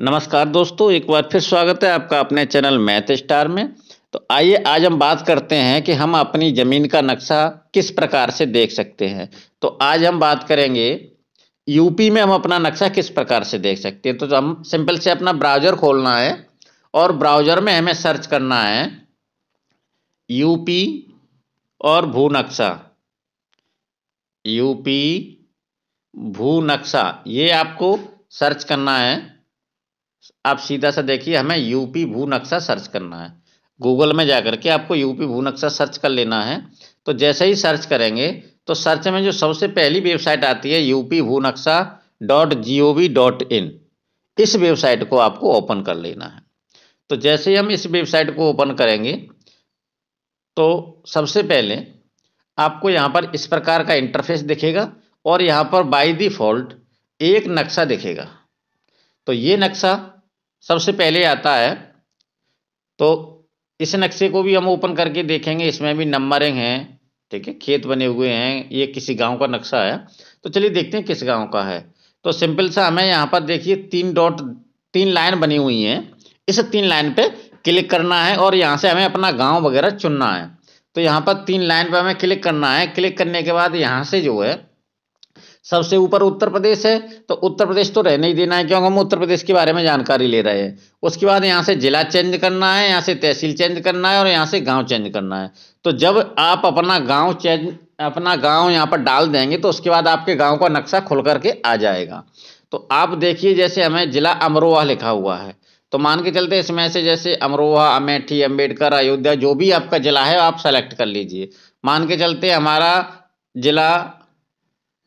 नमस्कार दोस्तों एक बार फिर स्वागत है आपका अपने चैनल मैथ स्टार में तो आइए आज हम बात करते हैं कि हम अपनी ज़मीन का नक्शा किस प्रकार से देख सकते हैं तो आज हम बात करेंगे यूपी में हम अपना नक्शा किस प्रकार से देख सकते हैं तो, हम सिंपल से अपना ब्राउज़र खोलना है और ब्राउज़र में हमें सर्च करना है यूपी और भू नक्शा यूपी भू नक्शा ये आपको सर्च करना है आप सीधा सा देखिए हमें यूपी भू नक्शा सर्च करना है गूगल में जा करके आपको यूपी भू नक्शा सर्च कर लेना है तो जैसे ही सर्च करेंगे तो सर्च में जो सबसे पहली वेबसाइट आती है UP Bhu Naksha dot G O V dot in इस वेबसाइट को आपको ओपन कर लेना है तो जैसे ही हम इस वेबसाइट को ओपन करेंगे तो सबसे पहले आपको यहाँ पर इस प्रकार का इंटरफेस दिखेगा और यहाँ पर बाई डिफ़ॉल्ट एक नक्शा दिखेगा तो ये नक्शा सबसे पहले आता है तो इस नक्शे को भी हम ओपन करके देखेंगे इसमें भी नंबरिंग है ठीक है खेत बने हुए हैं ये किसी गांव का नक्शा है तो चलिए देखते हैं किस गांव का है तो सिंपल सा हमें यहाँ पर देखिए तीन डॉट तीन लाइन बनी हुई हैं इस तीन लाइन पे क्लिक करना है और यहाँ से हमें अपना गांव वगैरह चुनना है तो यहाँ पर तीन लाइन पर हमें क्लिक करना है क्लिक करने के बाद यहाँ से जो है सबसे ऊपर उत्तर प्रदेश है तो उत्तर प्रदेश तो रहने ही देना है क्योंकि हम उत्तर प्रदेश के बारे में जानकारी ले रहे हैं उसके बाद यहाँ से जिला चेंज करना है यहाँ से तहसील चेंज करना है और यहाँ से गाँव चेंज करना है तो जब आप अपना गाँव चेंज अपना गाँव यहाँ पर डाल देंगे तो उसके बाद आपके गाँव का नक्शा खुल करके आ जाएगा तो आप देखिए जैसे हमें जिला अमरोहा लिखा हुआ है तो मान के चलते इसमें से जैसे अमरोहा अमेठी अम्बेडकर अयोध्या जो भी आपका जिला है आप सेलेक्ट कर लीजिए मान के चलते हमारा जिला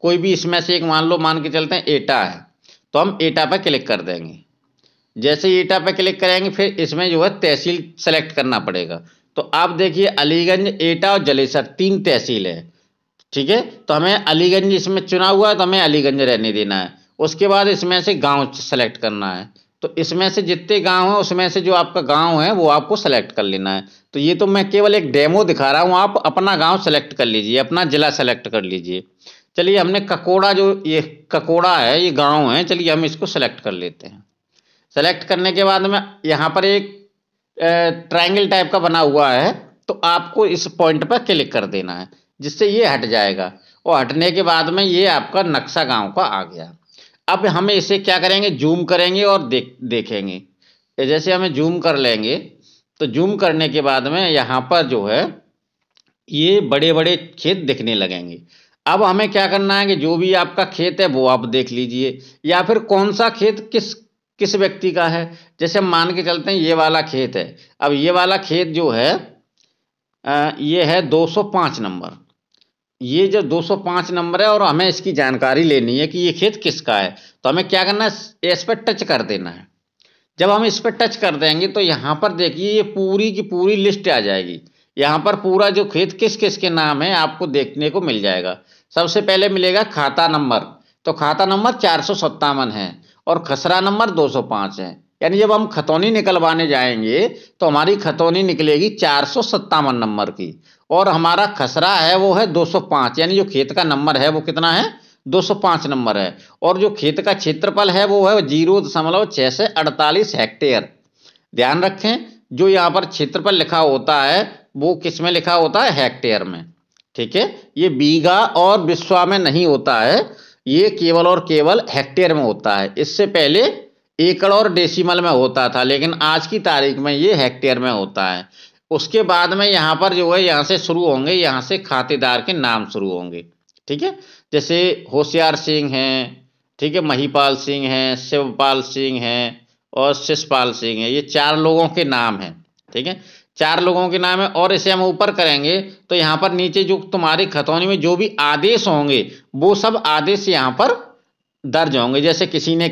कोई भी इसमें से एक मान लो मान के चलते हैं एटा है तो हम एटा पर क्लिक कर देंगे जैसे ही एटा पर क्लिक करेंगे फिर इसमें जो है तहसील सेलेक्ट करना पड़ेगा तो आप देखिए अलीगंज एटा और जलेसर तीन तहसील है ठीक है तो हमें अलीगंज इसमें चुना हुआ है तो हमें अलीगंज रहने देना है उसके बाद इसमें से गांव सेलेक्ट करना है तो इसमें से जितने गांव हैं उसमें से जो आपका गांव है वो आपको सेलेक्ट कर लेना है तो ये तो मैं केवल एक डेमो दिखा रहा हूँ आप अपना गांव सेलेक्ट कर लीजिए अपना ज़िला सेलेक्ट कर लीजिए चलिए हमने ककोड़ा जो ये ककोड़ा है ये गांव है चलिए हम इसको सेलेक्ट कर लेते हैं सेलेक्ट करने के बाद में यहाँ पर एक ट्रायंगल टाइप का बना हुआ है तो आपको इस पॉइंट पर क्लिक कर देना है जिससे ये हट जाएगा और हटने के बाद में ये आपका नक्शा गांव का आ गया अब हमें इसे क्या करेंगे जूम करेंगे और देख देखेंगे जैसे हमें जूम कर लेंगे तो जूम करने के बाद में यहाँ पर जो है ये बड़े बड़े खेत दिखने लगेंगे अब हमें क्या करना है कि जो भी आपका खेत है वो आप देख लीजिए या फिर कौन सा खेत किस किस व्यक्ति का है जैसे हम मान के चलते हैं ये वाला खेत है अब ये वाला खेत जो है ये है 205 नंबर ये जो 205 नंबर है और हमें इसकी जानकारी लेनी है कि ये खेत किसका है तो हमें क्या करना है इस पर टच कर देना है जब हम इस पर टच कर देंगे तो यहाँ पर देखिए ये पूरी की पूरी लिस्ट आ जाएगी यहाँ पर पूरा जो खेत किस किस के नाम है आपको देखने को मिल जाएगा सबसे पहले मिलेगा खाता नंबर तो खाता नंबर चार सौ सत्तावन है और खसरा नंबर दो सौ पाँच है यानी जब हम खतौनी निकलवाने जाएंगे तो हमारी खतौनी निकलेगी चार सौ सत्तावन नंबर की और हमारा खसरा है वो है दो सौ पाँच यानी जो खेत का नंबर है वो कितना है दो सौ पाँच नंबर है और जो खेत का क्षेत्रफल है वो है जीरो दशमलव छः से अड़तालीस हेक्टेयर ध्यान रखें जो यहाँ पर क्षेत्रफल लिखा होता है वो किस में लिखा होता है हेक्टेयर में ठीक है ये बीघा और विश्वा में नहीं होता है ये केवल और केवल हेक्टेयर में होता है इससे पहले एकड़ और डेसिमल में होता था लेकिन आज की तारीख में ये हेक्टेयर में होता है उसके बाद में यहाँ पर जो है यहाँ से शुरू होंगे यहाँ से खातेदार के नाम शुरू होंगे ठीक है जैसे होशियार सिंह हैं ठीक है महीपाल सिंह हैं शिवपाल सिंह हैं और शिषपाल सिंह हैं ये चार लोगों के नाम हैं ठीक है चार लोगों के नाम है और इसे हम ऊपर करेंगे तो यहाँ पर नीचे जो तुम्हारी खतौनी में जो भी आदेश होंगे वो सब आदेश यहाँ पर दर्ज होंगे जैसे किसी ने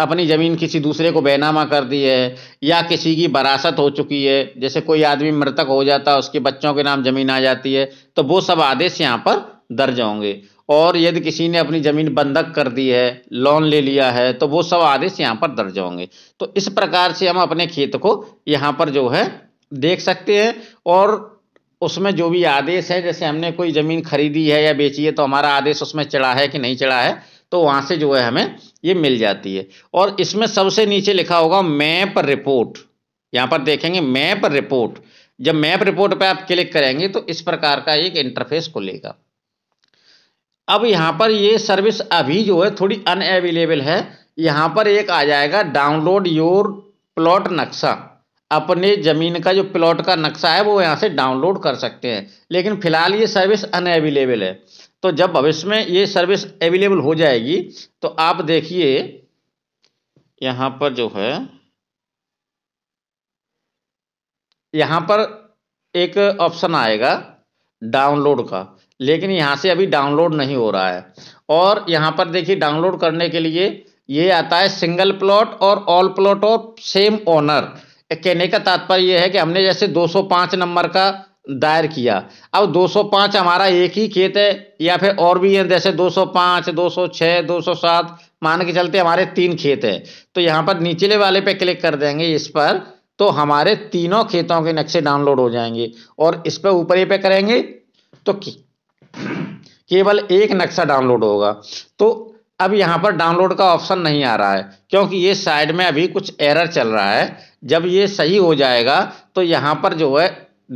अपनी ज़मीन किसी दूसरे को बेनामा कर दी है या किसी की वरासत हो चुकी है जैसे कोई आदमी मृतक हो जाता है उसके बच्चों के नाम ज़मीन आ जाती है तो वो सब आदेश यहाँ पर दर्ज होंगे और यदि किसी ने अपनी ज़मीन बंधक कर दी है लोन ले लिया है तो वो सब आदेश यहाँ पर दर्ज होंगे तो इस प्रकार से हम अपने खेत को यहाँ पर जो है देख सकते हैं और उसमें जो भी आदेश है जैसे हमने कोई ज़मीन खरीदी है या बेची है तो हमारा आदेश उसमें चढ़ा है कि नहीं चढ़ा है तो वहाँ से जो है हमें ये मिल जाती है और इसमें सबसे नीचे लिखा होगा मैप रिपोर्ट यहाँ पर देखेंगे मैप रिपोर्ट जब मैप रिपोर्ट पर आप क्लिक करेंगे तो इस प्रकार का एक इंटरफेस खुलेगा अब यहाँ पर ये सर्विस अभी जो है थोड़ी अनएवेलेबल है यहाँ पर एक आ जाएगा डाउनलोड योर प्लॉट नक्शा अपने ज़मीन का जो प्लॉट का नक्शा है वो यहाँ से डाउनलोड कर सकते हैं लेकिन फिलहाल ये सर्विस अनएवेलेबल है तो जब भविष्य में ये सर्विस अवेलेबल हो जाएगी तो आप देखिए यहाँ पर जो है यहाँ पर एक ऑप्शन आएगा डाउनलोड का लेकिन यहाँ से अभी डाउनलोड नहीं हो रहा है और यहाँ पर देखिए डाउनलोड करने के लिए ये आता है सिंगल प्लॉट और all plot of same owner कहने का तात्पर्य यह है कि हमने जैसे 205 नंबर का दायर किया अब 205 हमारा एक ही खेत है या फिर और भी हैं जैसे 205, 206, 207 मान के चलते हमारे तीन खेत है तो यहाँ पर निचले वाले पे क्लिक कर देंगे इस पर तो हमारे तीनों खेतों के नक्शे डाउनलोड हो जाएंगे और इस पर ऊपर ही पे करेंगे तो केवल एक नक्शा डाउनलोड होगा तो अब यहाँ पर डाउनलोड का ऑप्शन नहीं आ रहा है क्योंकि ये साइड में अभी कुछ एरर चल रहा है जब ये सही हो जाएगा तो यहाँ पर जो है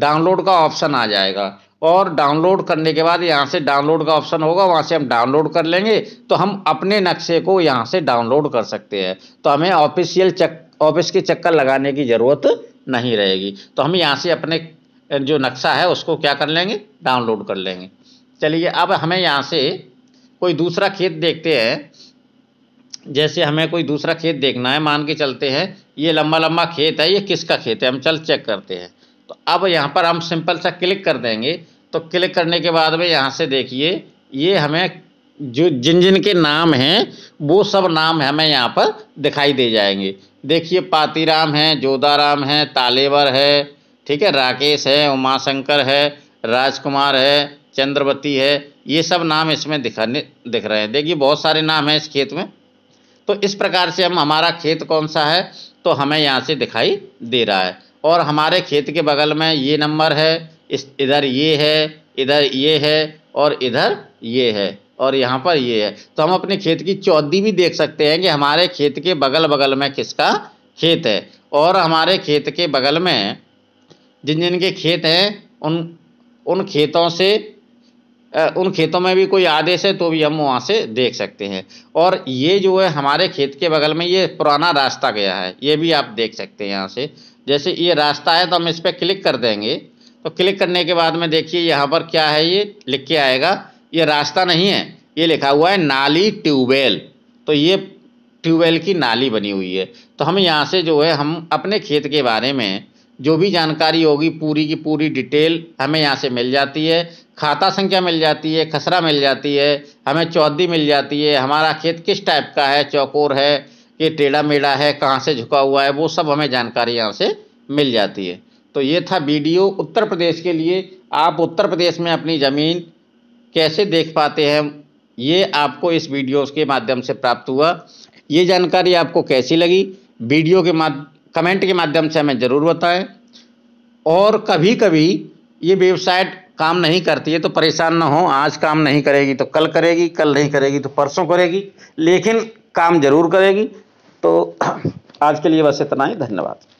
डाउनलोड का ऑप्शन आ जाएगा और डाउनलोड करने के बाद यहाँ से डाउनलोड का ऑप्शन होगा वहाँ से हम डाउनलोड कर लेंगे तो हम अपने नक्शे को यहाँ से डाउनलोड कर सकते हैं तो हमें ऑफिशियल चक ऑफिस के चक्कर लगाने की ज़रूरत नहीं रहेगी तो हम यहाँ से अपने जो नक्शा है उसको क्या कर लेंगे डाउनलोड कर लेंगे चलिए अब हमें यहाँ से कोई दूसरा खेत देखते हैं जैसे हमें कोई दूसरा खेत देखना है मान के चलते हैं ये लंबा लंबा खेत है ये किसका खेत है हम चल चेक करते हैं तो अब यहाँ पर हम सिंपल सा क्लिक कर देंगे तो क्लिक करने के बाद में यहाँ से देखिए ये हमें जो जिन जिन के नाम हैं वो सब नाम हमें यहाँ पर दिखाई दे जाएंगे देखिए पातीराम है जोदाराम है तालेवर है ठीक है राकेश है उमाशंकर है राजकुमार है चंद्रवती है ये सब नाम इसमें दिखाने दिख रहे हैं देखिए बहुत सारे नाम हैं इस खेत में तो इस प्रकार से हम हमारा खेत कौन सा है तो हमें यहाँ से दिखाई दे रहा है और हमारे खेत के बगल में ये नंबर है इस इधर ये है इधर ये है और इधर ये है और यहाँ पर ये है तो हम अपने खेत की चौधरी भी देख सकते हैं कि हमारे खेत के बगल बगल में किसका खेत है और हमारे खेत के बगल में जिन जिन के खेत हैं उन उन खेतों से उन खेतों में भी कोई आदेश है तो भी हम वहाँ से देख सकते हैं और ये जो है हमारे खेत के बगल में ये पुराना रास्ता गया है ये भी आप देख सकते हैं यहाँ से जैसे ये रास्ता है तो हम इस पर क्लिक कर देंगे तो क्लिक करने के बाद में देखिए यहाँ पर क्या है ये लिख के आएगा ये रास्ता नहीं है ये लिखा हुआ है नाली ट्यूबवेल तो ये ट्यूबवेल की नाली बनी हुई है तो हम यहाँ से जो है हम अपने खेत के बारे में जो भी जानकारी होगी पूरी की पूरी डिटेल हमें यहाँ से मिल जाती है खाता संख्या मिल जाती है खसरा मिल जाती है हमें चौधरी मिल जाती है हमारा खेत किस टाइप का है चौकोर है कि टेढ़ा मेढ़ा है कहाँ से झुका हुआ है वो सब हमें जानकारी यहाँ से मिल जाती है तो ये था वीडियो उत्तर प्रदेश के लिए आप उत्तर प्रदेश में अपनी ज़मीन कैसे देख पाते हैं ये आपको इस वीडियो के माध्यम से प्राप्त हुआ ये जानकारी आपको कैसी लगी वीडियो के माध्यम कमेंट के माध्यम से हमें ज़रूर बताएं और कभी कभी ये वेबसाइट काम नहीं करती है तो परेशान ना हो आज काम नहीं करेगी तो कल करेगी कल नहीं करेगी तो परसों करेगी लेकिन काम ज़रूर करेगी तो आज के लिए बस इतना ही धन्यवाद